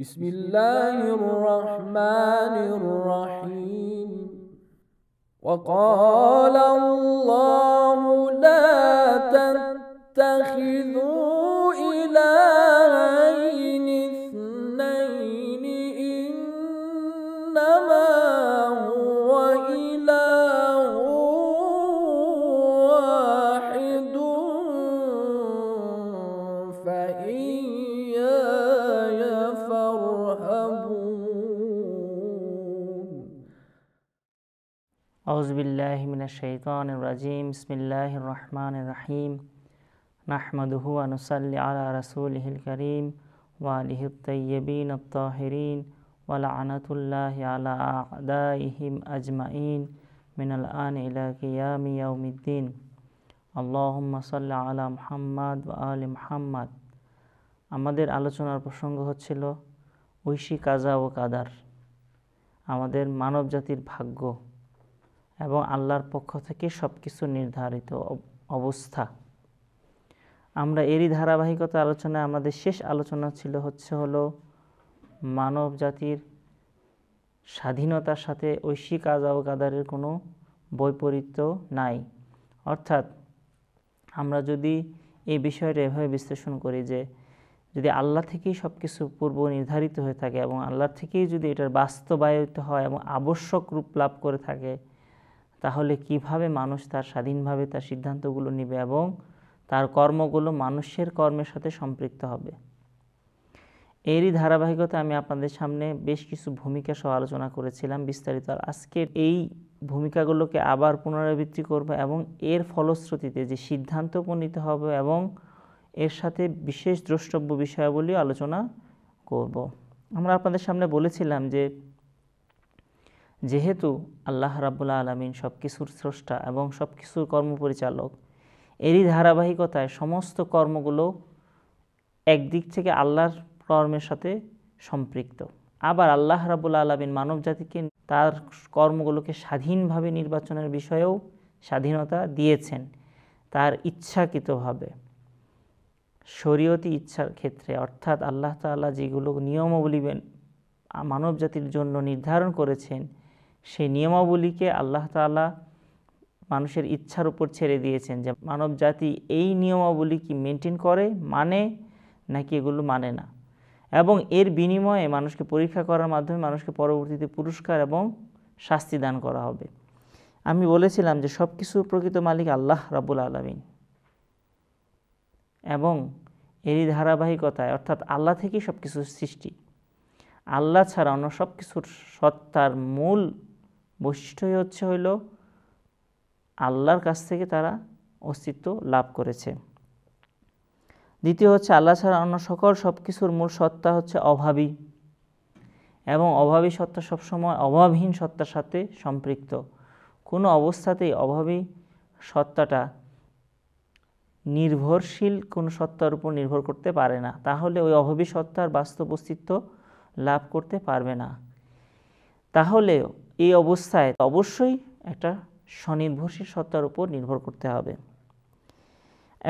بسم الله الرحمن الرحيم وقال الله لا تتخذوا إلهين اثنين إنما هو إله واحد فإن আউজবিল্লাহিমিনাজিম রাজিম ইসমিল্লাহ রহমান রাহিম নাহমদহু আনুসাল্লি আলা রাসুল হিল করিম ওয়ালিহিতবিন আত্তাহরিন ওয়ালা আনাতুল্লাহ আলা আদাইহিম আজমাইন মিনাল আন ইলা কিয়ামি ইয়াউমিদ্দিন আল্লাহম্মা সাল্লা আলা মুহাম্মদ ওয়া আলি আমাদের আলোচনার প্রসঙ্গ হচ্ছিল ঐশী কাজা ও কাদার আমাদের মানব জাতির ভাগ্য এবং আল্লাহর পক্ষ থেকে সব কিছু নির্ধারিত অবস্থা আমরা এরই ধারাবাহিকতা আলোচনায় আমাদের শেষ আলোচনা ছিল হচ্ছে হলো মানব জাতির স্বাধীনতার সাথে ঐশিক আজাও কাদারের কোনো বৈপরীত্য নাই অর্থাৎ আমরা যদি এই বিষয়টা এভাবে বিশ্লেষণ করি যে যদি আল্লাহ থেকেই সব কিছু পূর্ব নির্ধারিত হয়ে থাকে এবং আল্লাহ থেকেই যদি এটার বাস্তবায়িত হয় এবং আবশ্যক রূপ লাভ করে থাকে তাহলে কিভাবে মানুষ তার স্বাধীনভাবে তার সিদ্ধান্তগুলো নেবে এবং তার কর্মগুলো মানুষের কর্মের সাথে সম্পৃক্ত হবে এরই ধারাবাহিকতা আমি আপনাদের সামনে বেশ কিছু ভূমিকা সহ আলোচনা করেছিলাম বিস্তারিত আর আজকের এই ভূমিকাগুলোকে আবার পুনরাবৃত্তি করব এবং এর ফলশ্রুতিতে যে সিদ্ধান্ত উপনীত হবে এবং এর সাথে বিশেষ দ্রষ্টব্য বিষয়াবলী আলোচনা করব আমরা আপনাদের সামনে বলেছিলাম যে যেহেতু আল্লাহ রাবুল্লা আলমিন সব কিছুর স্রষ্টা এবং সব কিছুর কর্ম পরিচালক এরই ধারাবাহিকতায় সমস্ত কর্মগুলো একদিক থেকে আল্লাহর কর্মের সাথে সম্পৃক্ত আবার আল্লাহ রাবুল আলমিন মানব জাতিকে তার কর্মগুলোকে স্বাধীনভাবে নির্বাচনের বিষয়েও স্বাধীনতা দিয়েছেন তার ইচ্ছাকৃতভাবে শরীয়তি ইচ্ছার ক্ষেত্রে অর্থাৎ আল্লাহ তাল্লাহ যেগুলো নিয়মাবলী মানব জাতির জন্য নির্ধারণ করেছেন সেই নিয়মাবলীকে আল্লাহ তালা মানুষের ইচ্ছার উপর ছেড়ে দিয়েছেন যে মানব জাতি এই নিয়মাবলী কি মেনটেন করে মানে নাকি এগুলো মানে না এবং এর বিনিময়ে মানুষকে পরীক্ষা করার মাধ্যমে মানুষকে পরবর্তীতে পুরস্কার এবং শাস্তি দান করা হবে আমি বলেছিলাম যে সব কিছুর প্রকৃত মালিক আল্লাহ রাবুল আলমিন এবং এরই ধারাবাহিকতায় অর্থাৎ আল্লাহ থেকেই সব কিছুর সৃষ্টি আল্লাহ ছাড়া অন্য সব কিছুর সত্তার মূল বৈশিষ্ট্যই হচ্ছে হইল আল্লাহর কাছ থেকে তারা অস্তিত্ব লাভ করেছে দ্বিতীয় হচ্ছে আল্লাহ ছাড়া অন্য সকল সব কিছুর মূল সত্তা হচ্ছে অভাবী এবং অভাবী সত্তা সবসময় অভাবহীন সত্তার সাথে সম্পৃক্ত কোনো অবস্থাতেই অভাবী সত্তাটা নির্ভরশীল কোনো সত্তার উপর নির্ভর করতে পারে না তাহলে ওই অভাবী সত্তার বাস্তব অস্তিত্ব লাভ করতে পারবে না তাহলেও এই অবস্থায় অবশ্যই একটা স্বনির্ভরশীল সত্তার উপর নির্ভর করতে হবে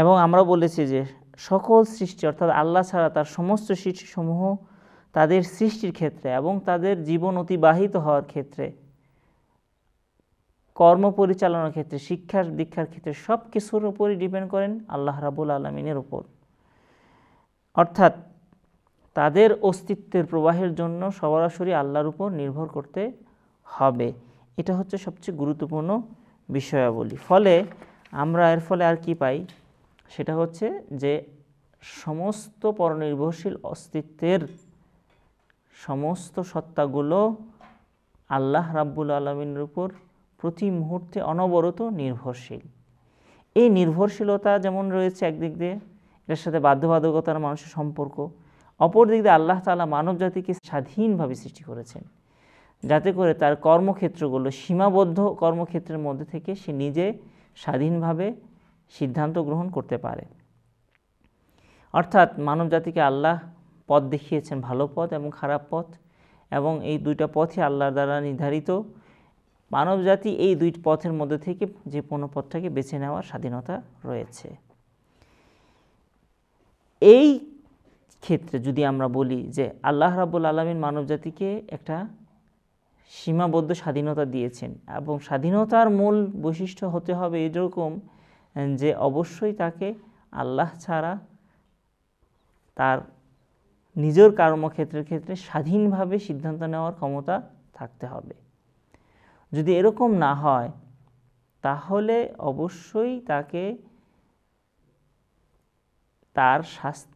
এবং আমরা বলেছি যে সকল সৃষ্টি অর্থাৎ আল্লাহ ছাড়া তার সমস্ত সৃষ্টিসমূহ তাদের সৃষ্টির ক্ষেত্রে এবং তাদের জীবন অতিবাহিত হওয়ার ক্ষেত্রে কর্ম পরিচালনার ক্ষেত্রে শিক্ষার দীক্ষার ক্ষেত্রে সব কিছুর উপরই ডিপেন্ড করেন আল্লাহ রাবুল আলমিনের উপর অর্থাৎ তাদের অস্তিত্বের প্রবাহের জন্য সরাসরি আল্লাহর উপর নির্ভর করতে হবে এটা হচ্ছে সবচেয়ে গুরুত্বপূর্ণ বিষয়াবলী ফলে আমরা এর ফলে আর কি পাই সেটা হচ্ছে যে সমস্ত পরনির্ভরশীল অস্তিত্বের সমস্ত সত্তাগুলো আল্লাহ রাব্বুল আলমিনের উপর প্রতি মুহূর্তে অনবরত নির্ভরশীল এই নির্ভরশীলতা যেমন রয়েছে একদিক দিয়ে এটার সাথে বাধ্যবাধকতার মানুষের সম্পর্ক অপর দিক দিয়ে আল্লাহ তালা মানব জাতিকে স্বাধীনভাবে সৃষ্টি করেছেন যাতে করে তার কর্মক্ষেত্রগুলো সীমাবদ্ধ কর্মক্ষেত্রের মধ্যে থেকে সে নিজে স্বাধীনভাবে সিদ্ধান্ত গ্রহণ করতে পারে অর্থাৎ মানব জাতিকে আল্লাহ পথ দেখিয়েছেন ভালো পথ এবং খারাপ পথ এবং এই দুইটা পথই আল্লাহর দ্বারা নির্ধারিত মানব জাতি এই দুই পথের মধ্যে থেকে যে কোনো পথটাকে বেছে নেওয়ার স্বাধীনতা রয়েছে এই ক্ষেত্রে যদি আমরা বলি যে আল্লাহ রাবুল আলমিন মানব জাতিকে একটা সীমাবদ্ধ স্বাধীনতা দিয়েছেন এবং স্বাধীনতার মূল বৈশিষ্ট্য হতে হবে এরকম যে অবশ্যই তাকে আল্লাহ ছাড়া তার নিজের কর্মক্ষেত্রের ক্ষেত্রে স্বাধীনভাবে সিদ্ধান্ত নেওয়ার ক্ষমতা থাকতে হবে যদি এরকম না হয় তাহলে অবশ্যই তাকে তার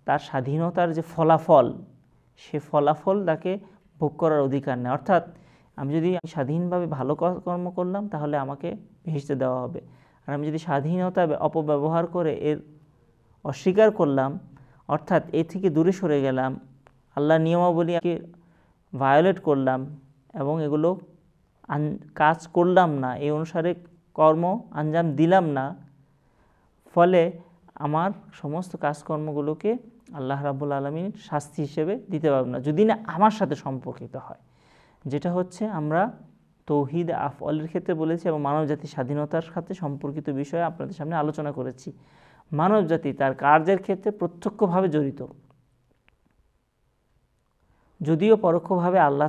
তার স্বাধীনতার যে ফলাফল সে ফলাফল তাকে ভোগ করার অধিকার নেই অর্থাৎ আমি যদি স্বাধীনভাবে ভালো কর্ম করলাম তাহলে আমাকে ভেসতে দেওয়া হবে আর আমি যদি স্বাধীনতা অপব্যবহার করে এর অস্বীকার করলাম অর্থাৎ এ থেকে দূরে সরে গেলাম আল্লাহ নিয়মাবলীকে ভায়োলেট করলাম এবং এগুলো কাজ করলাম না এই অনুসারে কর্ম আঞ্জাম দিলাম না ফলে আমার সমস্ত কাজকর্মগুলোকে আল্লাহ রাবুল আলমীর শাস্তি হিসেবে দিতে পারব না যদি না আমার সাথে সম্পর্কিত হয় যেটা হচ্ছে আমরা তৌহিদ আফলের ক্ষেত্রে বলেছি এবং জাতির স্বাধীনতার সাথে সম্পর্কিত বিষয়ে আপনাদের সামনে আলোচনা করেছি মানবজাতি তার কার্যের ক্ষেত্রে প্রত্যক্ষভাবে জড়িত যদিও পরোক্ষভাবে আল্লাহ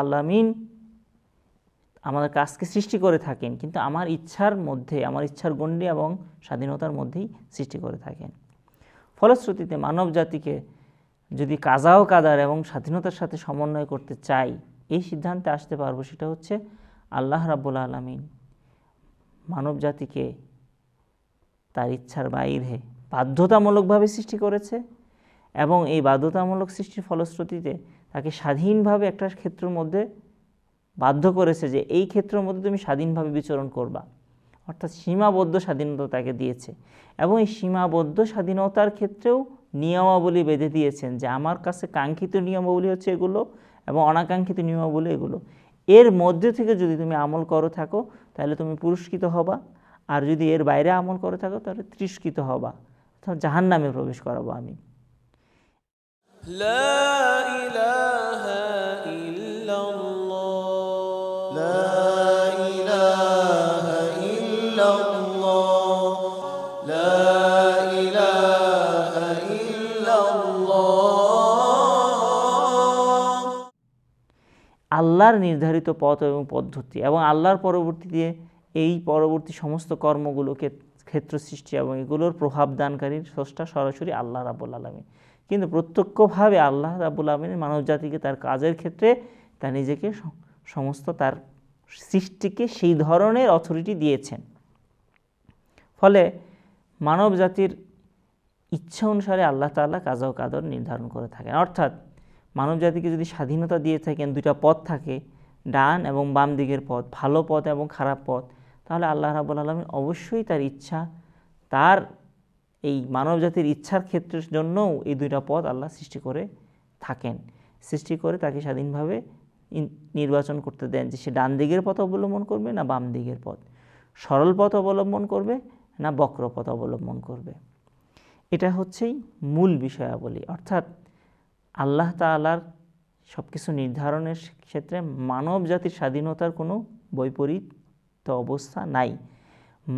আল্লামিন আমাদের কাজকে সৃষ্টি করে থাকেন কিন্তু আমার ইচ্ছার মধ্যে আমার ইচ্ছার গণ্ডি এবং স্বাধীনতার মধ্যেই সৃষ্টি করে থাকেন ফলশ্রুতিতে মানব জাতিকে যদি কাজাও কাদার এবং স্বাধীনতার সাথে সমন্বয় করতে চাই এই সিদ্ধান্তে আসতে পারবো সেটা হচ্ছে আল্লাহ রাবুল আলমিন মানব জাতিকে তার ইচ্ছার বাইরে বাধ্যতামূলকভাবে সৃষ্টি করেছে এবং এই বাধ্যতামূলক সৃষ্টির ফলশ্রুতিতে তাকে স্বাধীনভাবে একটা ক্ষেত্রের মধ্যে বাধ্য করেছে যে এই ক্ষেত্রের মধ্যে তুমি স্বাধীনভাবে বিচরণ করবা অর্থাৎ সীমাবদ্ধ স্বাধীনতা তাকে দিয়েছে এবং এই সীমাবদ্ধ স্বাধীনতার ক্ষেত্রেও নিয়মাবলী বেঁধে দিয়েছেন যে আমার কাছে কাঙ্ক্ষিত নিয়মাবলী হচ্ছে এগুলো এবং অনাকাঙ্ক্ষিত নিয়মাবলী এগুলো এর মধ্যে থেকে যদি তুমি আমল করো থাকো তাহলে তুমি পুরস্কৃত হবা আর যদি এর বাইরে আমল করে থাকো তাহলে তৃষ্কৃত হবা জাহান নামে প্রবেশ করাবো আমি লা ইলাহা আল্লাহর নির্ধারিত পথ এবং পদ্ধতি এবং আল্লাহর পরবর্তীতে এই পরবর্তী সমস্ত কর্মগুলোকে ক্ষেত্র সৃষ্টি এবং এগুলোর প্রভাব দানকারীর স্রষ্টা সরাসরি আল্লাহ রাবুল আলমী কিন্তু প্রত্যক্ষভাবে আল্লাহ রাবুল আলমিনের মানব জাতিকে তার কাজের ক্ষেত্রে তার নিজেকে সমস্ত তার সৃষ্টিকে সেই ধরনের অথরিটি দিয়েছেন ফলে মানব জাতির ইচ্ছা অনুসারে আল্লাহ তাল্লাহ কাজা ও কাদর নির্ধারণ করে থাকেন অর্থাৎ মানব জাতিকে যদি স্বাধীনতা দিয়ে থাকেন দুটা পথ থাকে ডান এবং বাম দিকের পথ ভালো পথ এবং খারাপ পথ তাহলে আল্লাহ রাবুল আলমী অবশ্যই তার ইচ্ছা তার এই মানব জাতির ইচ্ছার ক্ষেত্রের জন্যও এই দুইটা পথ আল্লাহ সৃষ্টি করে থাকেন সৃষ্টি করে তাকে স্বাধীনভাবে নির্বাচন করতে দেন যে সে ডান দিকের পথ অবলম্বন করবে না বাম দিকের পথ সরল পথ অবলম্বন করবে না বক্র পথ অবলম্বন করবে এটা হচ্ছেই মূল বিষয়াবলী অর্থাৎ আল্লাহ তালার সব কিছু নির্ধারণের ক্ষেত্রে মানব জাতির স্বাধীনতার কোনো বৈপরীত অবস্থা নাই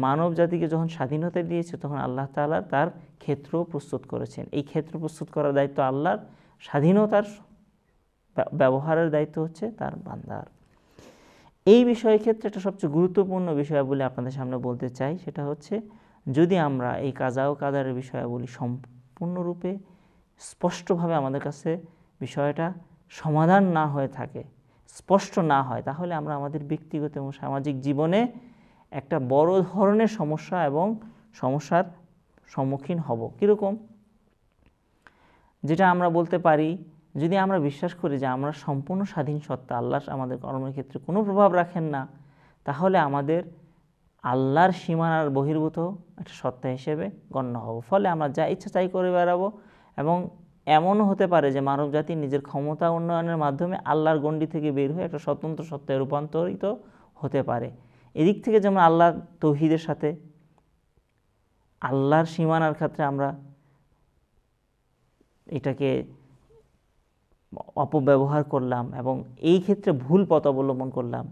মানব জাতিকে যখন স্বাধীনতা দিয়েছে তখন আল্লাহ তালা তার ক্ষেত্র প্রস্তুত করেছেন এই ক্ষেত্র প্রস্তুত করার দায়িত্ব আল্লাহর স্বাধীনতার ব্যবহারের দায়িত্ব হচ্ছে তার বান্দার এই বিষয়ের ক্ষেত্রে একটা সবচেয়ে গুরুত্বপূর্ণ বিষয়াবলী আপনাদের সামনে বলতে চাই সেটা হচ্ছে যদি আমরা এই কাজা ও কাদারের বিষয়াবলী সম্পূর্ণরূপে স্পষ্টভাবে আমাদের কাছে বিষয়টা সমাধান না হয়ে থাকে স্পষ্ট না হয় তাহলে আমরা আমাদের ব্যক্তিগত এবং সামাজিক জীবনে একটা বড় ধরনের সমস্যা এবং সমস্যার সম্মুখীন হব কীরকম যেটা আমরা বলতে পারি যদি আমরা বিশ্বাস করি যে আমরা সম্পূর্ণ স্বাধীন সত্তা আল্লাহ আমাদের কর্মের ক্ষেত্রে কোনো প্রভাব রাখেন না তাহলে আমাদের আল্লাহর সীমানার বহির্ভূত একটা সত্তা হিসেবে গণ্য হব ফলে আমরা যা ইচ্ছা তাই করে বেড়াবো এবং এমনও হতে পারে যে মানব জাতি নিজের ক্ষমতা উন্নয়নের মাধ্যমে আল্লাহর গণ্ডি থেকে বের হয়ে একটা স্বতন্ত্র সত্তায় রূপান্তরিত হতে পারে এদিক থেকে যেমন আল্লাহ তৌহিদের সাথে আল্লাহর সীমানার ক্ষেত্রে আমরা এটাকে অপব্যবহার করলাম এবং এই ক্ষেত্রে ভুল পথ অবলম্বন করলাম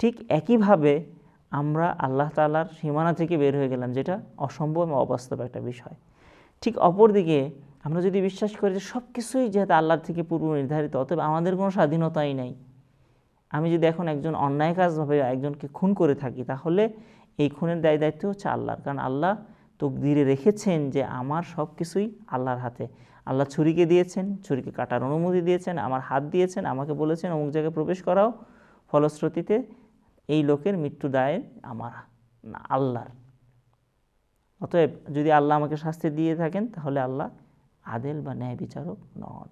ঠিক একইভাবে আমরা আল্লাহ তালার সীমানা থেকে বের হয়ে গেলাম যেটা অসম্ভব এবং অবাস্তব একটা বিষয় ঠিক অপরদিকে আমরা যদি বিশ্বাস করি যে সব কিছুই যেহেতু আল্লাহর থেকে পূর্ব নির্ধারিত অতএব আমাদের কোনো স্বাধীনতাই নাই আমি যদি এখন একজন অন্যায় কাজভাবে একজনকে খুন করে থাকি তাহলে এই খুনের দায় দায়িত্ব হচ্ছে আল্লাহর কারণ আল্লাহ তকদিরে রেখেছেন যে আমার সব কিছুই আল্লাহর হাতে আল্লাহ ছুরিকে দিয়েছেন ছুরিকে কাটার অনুমতি দিয়েছেন আমার হাত দিয়েছেন আমাকে বলেছেন অমুক জায়গায় প্রবেশ করাও ফলশ্রুতিতে এই লোকের মৃত্যু দায়ের আমার আল্লাহর অতএব যদি আল্লাহ আমাকে শাস্তি দিয়ে থাকেন তাহলে আল্লাহ আদেল বা ন্যায় বিচারক নন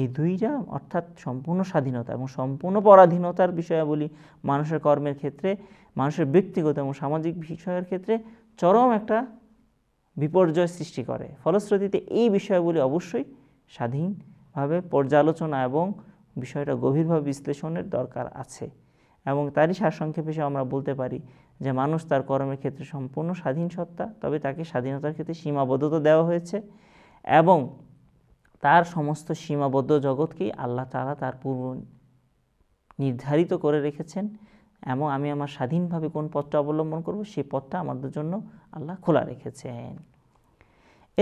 এই দুইটা অর্থাৎ সম্পূর্ণ স্বাধীনতা এবং সম্পূর্ণ পরাধীনতার বলি মানুষের কর্মের ক্ষেত্রে মানুষের ব্যক্তিগত এবং সামাজিক বিষয়ের ক্ষেত্রে চরম একটা বিপর্যয় সৃষ্টি করে ফলশ্রুতিতে এই বিষয়গুলি অবশ্যই স্বাধীনভাবে পর্যালোচনা এবং বিষয়টা গভীরভাবে বিশ্লেষণের দরকার আছে এবং তারই সারসংক্ষেপ হিসেবে আমরা বলতে পারি যে মানুষ তার কর্মের ক্ষেত্রে সম্পূর্ণ স্বাধীন সত্তা তবে তাকে স্বাধীনতার ক্ষেত্রে সীমাবদ্ধতা দেওয়া হয়েছে এবং তার সমস্ত সীমাবদ্ধ জগৎকেই আল্লাহ তালা তার পূর্ব নির্ধারিত করে রেখেছেন এবং আমি আমার স্বাধীনভাবে কোন পথটা অবলম্বন করব সেই পথটা আমাদের জন্য আল্লাহ খোলা রেখেছেন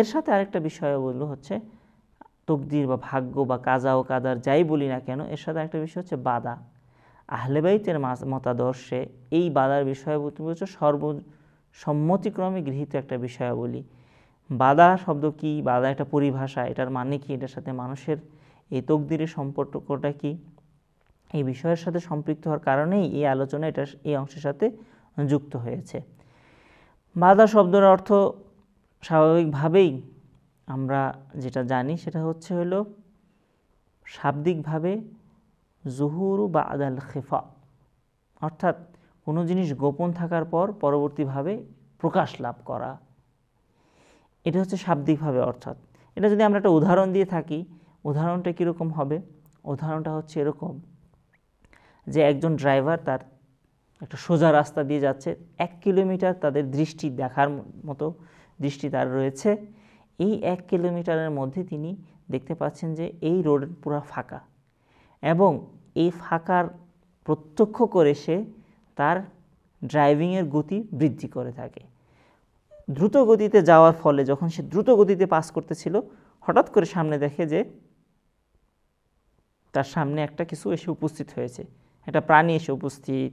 এর সাথে আরেকটা বিষয় বললো হচ্ছে তকদির বা ভাগ্য বা কাজা ও কাদার যাই বলি না কেন এর সাথে একটা বিষয় হচ্ছে বাধা আহলেবাইতের মতাদর্শে এই বাদার বিষয়বস্তু হচ্ছে সর্বসম্মতিক্রমে গৃহীত একটা বিষয়াবলী বাদা শব্দ কি বাদা একটা পরিভাষা এটার মানে কি এটার সাথে মানুষের এই তকদিরের সম্পর্কটা কি এই বিষয়ের সাথে সম্পৃক্ত হওয়ার কারণেই এই আলোচনা এটা এই অংশের সাথে যুক্ত হয়েছে বাদা শব্দের অর্থ স্বাভাবিকভাবেই আমরা যেটা জানি সেটা হচ্ছে হলো শাব্দিকভাবে জুহুরু বা আদাল খেফা অর্থাৎ কোনো জিনিস গোপন থাকার পর পরবর্তীভাবে প্রকাশ লাভ করা এটা হচ্ছে শাব্দিকভাবে অর্থাৎ এটা যদি আমরা একটা উদাহরণ দিয়ে থাকি উদাহরণটা কীরকম হবে উদাহরণটা হচ্ছে এরকম যে একজন ড্রাইভার তার একটা সোজা রাস্তা দিয়ে যাচ্ছে এক কিলোমিটার তাদের দৃষ্টি দেখার মতো দৃষ্টি তার রয়েছে এই এক কিলোমিটারের মধ্যে তিনি দেখতে পাচ্ছেন যে এই রোড পুরো ফাঁকা এবং এই ফাঁকার প্রত্যক্ষ করে সে তার ড্রাইভিংয়ের গতি বৃদ্ধি করে থাকে দ্রুত গতিতে যাওয়ার ফলে যখন সে দ্রুত গতিতে পাস করতেছিল হঠাৎ করে সামনে দেখে যে তার সামনে একটা কিছু এসে উপস্থিত হয়েছে একটা প্রাণী এসে উপস্থিত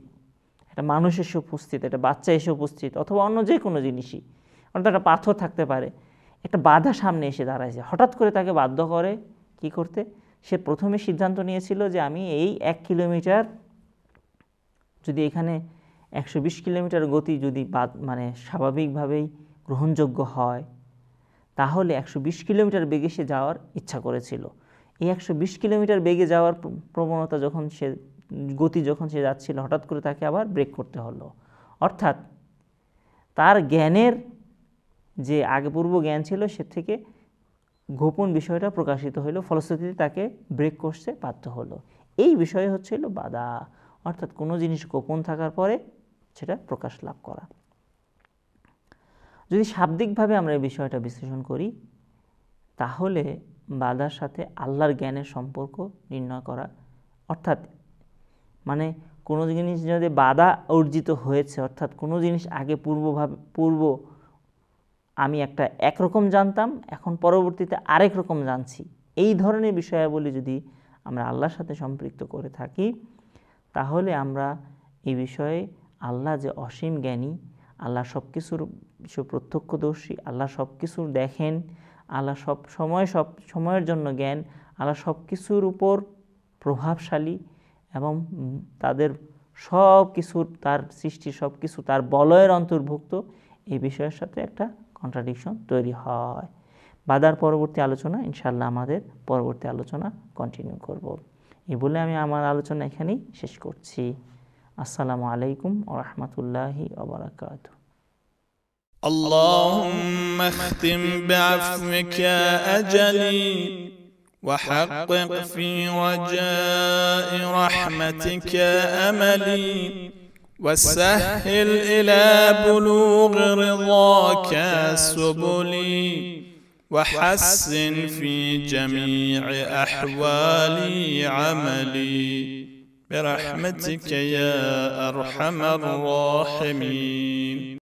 একটা মানুষ এসে উপস্থিত একটা বাচ্চা এসে উপস্থিত অথবা অন্য যে কোনো জিনিসই অর্থাৎ একটা পাথর থাকতে পারে একটা বাধা সামনে এসে দাঁড়াইছে হঠাৎ করে তাকে বাধ্য করে কি করতে সে প্রথমে সিদ্ধান্ত নিয়েছিল যে আমি এই এক কিলোমিটার যদি এখানে একশো বিশ কিলোমিটার গতি যদি বাদ মানে স্বাভাবিকভাবেই গ্রহণযোগ্য হয় তাহলে একশো বিশ কিলোমিটার বেগে সে যাওয়ার ইচ্ছা করেছিল এই একশো বিশ কিলোমিটার বেগে যাওয়ার প্রবণতা যখন সে গতি যখন সে যাচ্ছিল হঠাৎ করে তাকে আবার ব্রেক করতে হলো অর্থাৎ তার জ্ঞানের যে আগে পূর্ব জ্ঞান ছিল সে থেকে গোপন বিষয়টা প্রকাশিত হলো ফলশ্রুতিতে তাকে ব্রেক করতে বাধ্য হলো এই বিষয়ে হচ্ছিল বাধা অর্থাৎ কোনো জিনিস গোপন থাকার পরে সেটা প্রকাশ লাভ করা যদি শাব্দিকভাবে আমরা এই বিষয়টা বিশ্লেষণ করি তাহলে বাধার সাথে আল্লাহর জ্ঞানের সম্পর্ক নির্ণয় করা অর্থাৎ মানে কোনো জিনিস যদি বাধা অর্জিত হয়েছে অর্থাৎ কোনো জিনিস আগে পূর্বভাবে পূর্ব আমি একটা একরকম জানতাম এখন পরবর্তীতে আরেক রকম জানছি এই ধরনের বিষয়াবলী যদি আমরা আল্লাহর সাথে সম্পৃক্ত করে থাকি তাহলে আমরা এই বিষয়ে আল্লাহ যে অসীম জ্ঞানী আল্লাহ সব কিছুর প্রত্যক্ষদর্শী আল্লাহ সব কিছুর দেখেন আল্লাহ সব সময় সব সময়ের জন্য জ্ঞান আল্লাহ সব কিছুর উপর প্রভাবশালী এবং তাদের সব কিছুর তার সৃষ্টি সব কিছু তার বলয়ের অন্তর্ভুক্ত এই বিষয়ের সাথে একটা কন্ট্রাডিকশন তৈরি হয় বাধার পরবর্তী আলোচনা ইনশাল্লাহ আমাদের পরবর্তী আলোচনা কন্টিনিউ করব। এই বলে আমি আমার আলোচনা এখানেই শেষ করছি আসসালামু আলাইকুম ও রহমতুল্লাহি اللهم اختم بعفوك أجلي وحقق في وجاء رحمتك أملي وسهل إلى بلوغ رضاك سبلي وحسن في جميع أحوالي عملي برحمتك يا أرحم الراحمين